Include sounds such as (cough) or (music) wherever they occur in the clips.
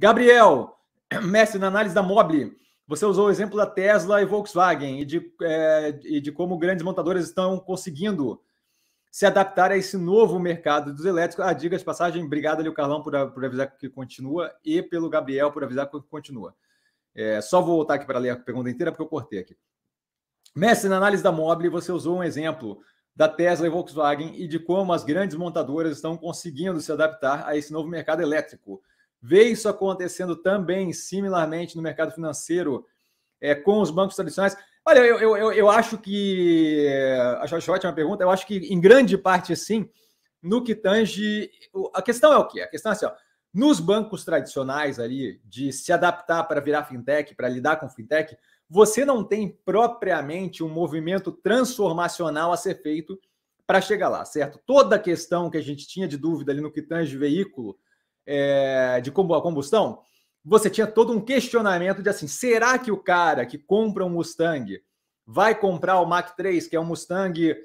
Gabriel, (clears throat) mestre, na análise da Mobile, você usou o exemplo da Tesla e Volkswagen e de, é, e de como grandes montadoras estão conseguindo se adaptar a esse novo mercado dos elétricos. Ah, diga de passagem, obrigado ali o Carlão por, por, avisar que continua e pelo Gabriel por avisar que continua. É, só vou voltar aqui para ler a pergunta inteira porque eu cortei aqui. Mestre, na análise da Mobile, você usou um exemplo da Tesla e Volkswagen e de como as grandes montadoras estão conseguindo se adaptar a esse novo mercado elétrico vê isso acontecendo também, similarmente, no mercado financeiro, é, com os bancos tradicionais. Olha, eu, eu, eu, acho que. Eh, acho, acho ótima pergunta. Eu acho que, em grande parte, sim, no que tange. A questão é o quê? A questão é assim, ó, nos bancos tradicionais ali, de se adaptar para virar fintech, para lidar com fintech, você não tem propriamente um movimento transformacional a ser feito para chegar lá, certo? Toda a questão que a gente tinha de dúvida ali no que tange veículo, é, de combustão, você tinha todo um questionamento de assim, será que o cara que compra um Mustang vai comprar o Mach 3, que é um Mustang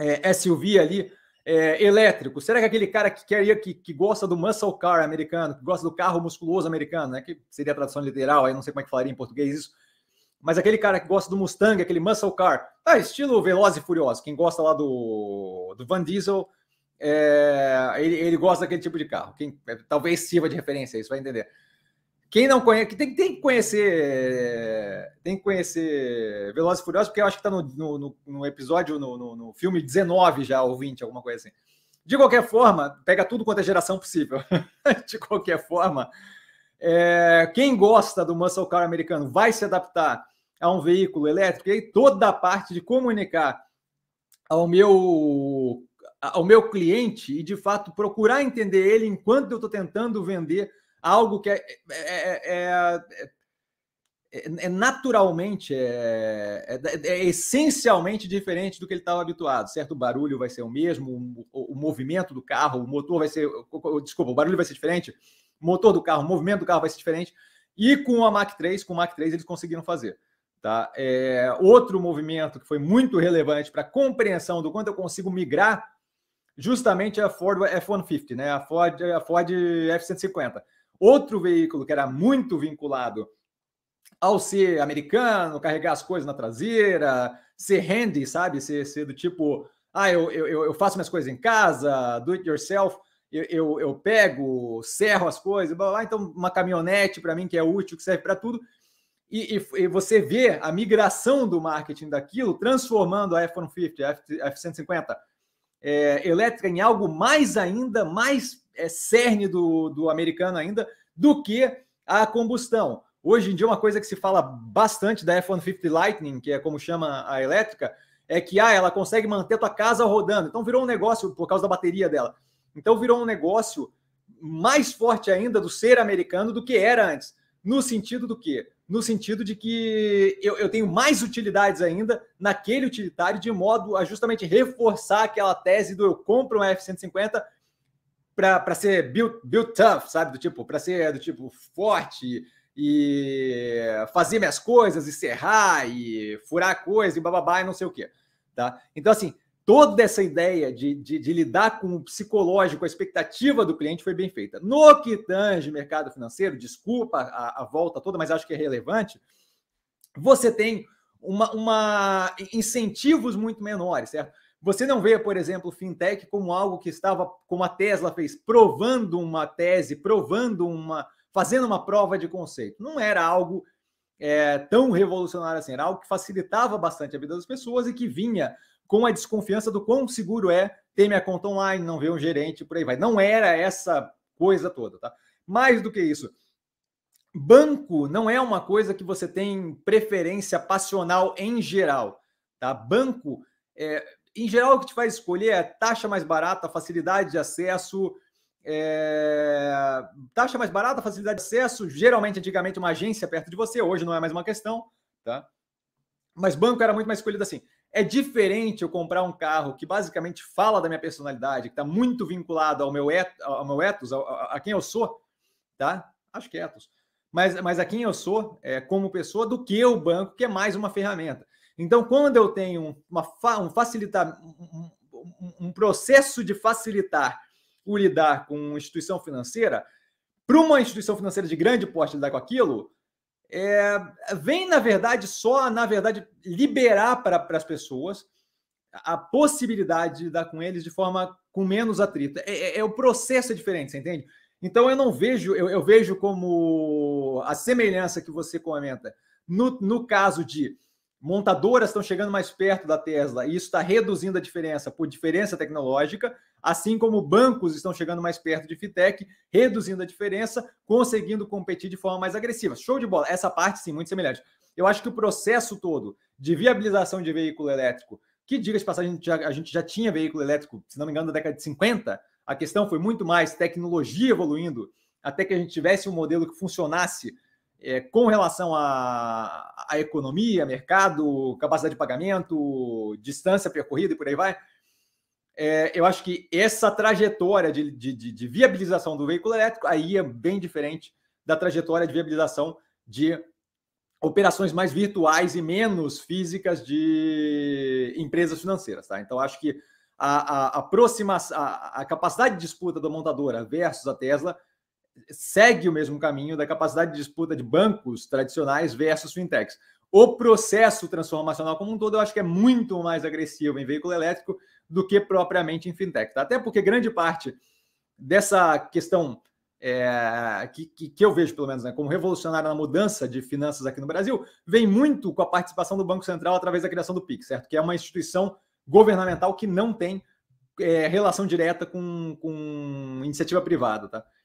é, SUV ali, é, elétrico? Será que aquele cara que queria que, que gosta do muscle car americano, que gosta do carro musculoso americano, né? Que seria a tradução literal, aí não sei como é que falaria em português isso. Mas aquele cara que gosta do Mustang, aquele muscle car, ah, estilo Veloz e Furioso, quem gosta lá do, do Van Diesel é, ele, ele, gosta daquele tipo de carro. Quem, é, talvez sirva de referência, isso vai entender. Quem não conhece, que tem, tem, que conhecer, é, tem que conhecer Velozes e Furiosos, porque eu acho que está no, no, no, episódio, no, no, no, filme 19 já, ou 20, alguma coisa assim. De qualquer forma, pega tudo quanto é geração possível. (laughs) de qualquer forma, é, quem gosta do muscle car americano vai se adaptar a um veículo elétrico e toda a parte de comunicar ao meu ao meu cliente e, de fato, procurar entender ele enquanto eu estou tentando vender algo que é, é, é, é naturalmente, é, essencialmente diferente do que ele estava habituado, certo? O barulho vai ser o mesmo, o, o, movimento do carro, o motor vai ser. Desculpa, o barulho vai ser diferente, o motor do carro, o movimento do carro vai ser diferente. E com a Mac 3, com o Mac 3, eles conseguiram fazer. Tá? É, outro movimento que foi muito relevante para a compreensão do quanto eu consigo migrar justamente a Ford F-150, né? a Ford, a Ford F-150. Outro veículo que era muito vinculado ao ser americano, carregar as coisas na traseira, ser handy, sabe? Ser, ser do tipo, ah, eu, eu, eu faço minhas coisas em casa, do it yourself, eu, eu, eu pego, serro as coisas, blá, blá, então uma caminhonete para mim que é útil, que serve para tudo. E, e, e, você vê a migração do marketing daquilo transformando a F-150, a F-150, é, elétrica em algo mais ainda, mais é, cerne do, do americano ainda, do que a combustão. Hoje em dia, uma coisa que se fala bastante da F-150 Lightning, que é como chama a elétrica, é que ah, ela consegue manter a tua casa rodando. Então virou um negócio por causa da bateria dela. Então virou um negócio mais forte ainda do ser americano do que era antes. No sentido do que no sentido de que eu, eu, tenho mais utilidades ainda naquele utilitário, de modo a justamente reforçar aquela tese do eu compro um F-150 para ser built, built tough, sabe? Do tipo, para ser do tipo forte e fazer minhas coisas, e serrar e furar coisa e bababá e não sei o quê. Tá? Então, assim, toda essa ideia de, de, de, lidar com o psicológico, a expectativa do cliente foi bem feita. No que tange mercado financeiro, desculpa a, a volta toda, mas acho que é relevante, você tem uma, uma, incentivos muito menores, certo? Você não vê, por exemplo, fintech como algo que estava, como a Tesla fez, provando uma tese, provando uma, fazendo uma prova de conceito. Não era algo é, tão revolucionário assim, era algo que facilitava bastante a vida das pessoas e que vinha com a desconfiança do quão seguro é ter minha conta online, não ver um gerente, por aí vai. Não era essa coisa toda, tá? Mais do que isso, banco não é uma coisa que você tem preferência passional em geral, tá? Banco, é, em geral, o que te faz escolher é taxa mais barata, facilidade de acesso, é... taxa mais barata, facilidade de acesso, geralmente antigamente uma agência perto de você, hoje não é mais uma questão, tá? Mas banco era muito mais escolhido assim. É diferente eu comprar um carro que basicamente fala da minha personalidade, que está muito vinculado ao meu, et, ao meu ethos, a, a, a, quem eu sou, tá? Acho que é ethos. Mas, mas a quem eu sou é, como pessoa do que o banco, que é mais uma ferramenta. Então, quando eu tenho uma, um, facilitar, um, um, um processo de facilitar o lidar com instituição financeira, para uma instituição financeira de grande porte lidar com aquilo, é, vem, na verdade, só, na verdade, liberar para as pessoas a possibilidade de lidar com eles de forma com menos atrito. É, é, é o processo é diferente, você entende? Então eu não vejo, eu, eu vejo como a semelhança que você comenta no, no caso de montadoras estão chegando mais perto da Tesla e isso está reduzindo a diferença por diferença tecnológica, assim como bancos estão chegando mais perto de Fitec, reduzindo a diferença, conseguindo competir de forma mais agressiva. Show de bola. Essa parte sim, muito semelhante. Eu acho que o processo todo de viabilização de veículo elétrico, que diga de passagem, a gente, já, a gente já tinha veículo elétrico, se não me engano, na década de 50, a questão foi muito mais tecnologia evoluindo até que a gente tivesse um modelo que funcionasse é, com relação à economia, mercado, capacidade de pagamento, distância percorrida e por aí vai. É, eu acho que essa trajetória de, de, de, viabilização do veículo elétrico aí é bem diferente da trajetória de viabilização de operações mais virtuais e menos físicas de empresas financeiras. Tá? Então, acho que a, a, a, a, a capacidade de disputa da montadora versus a Tesla segue o mesmo caminho da capacidade de disputa de bancos tradicionais versus fintechs. O processo transformacional como um todo, eu acho que é muito mais agressivo em veículo elétrico do que propriamente em fintech. Tá? Até porque grande parte dessa questão é, que, que, que, eu vejo, pelo menos, né, como revolucionária na mudança de finanças aqui no Brasil, vem muito com a participação do Banco Central através da criação do PIC, certo? Que é uma instituição governamental que não tem é, relação direta com, com iniciativa privada, tá?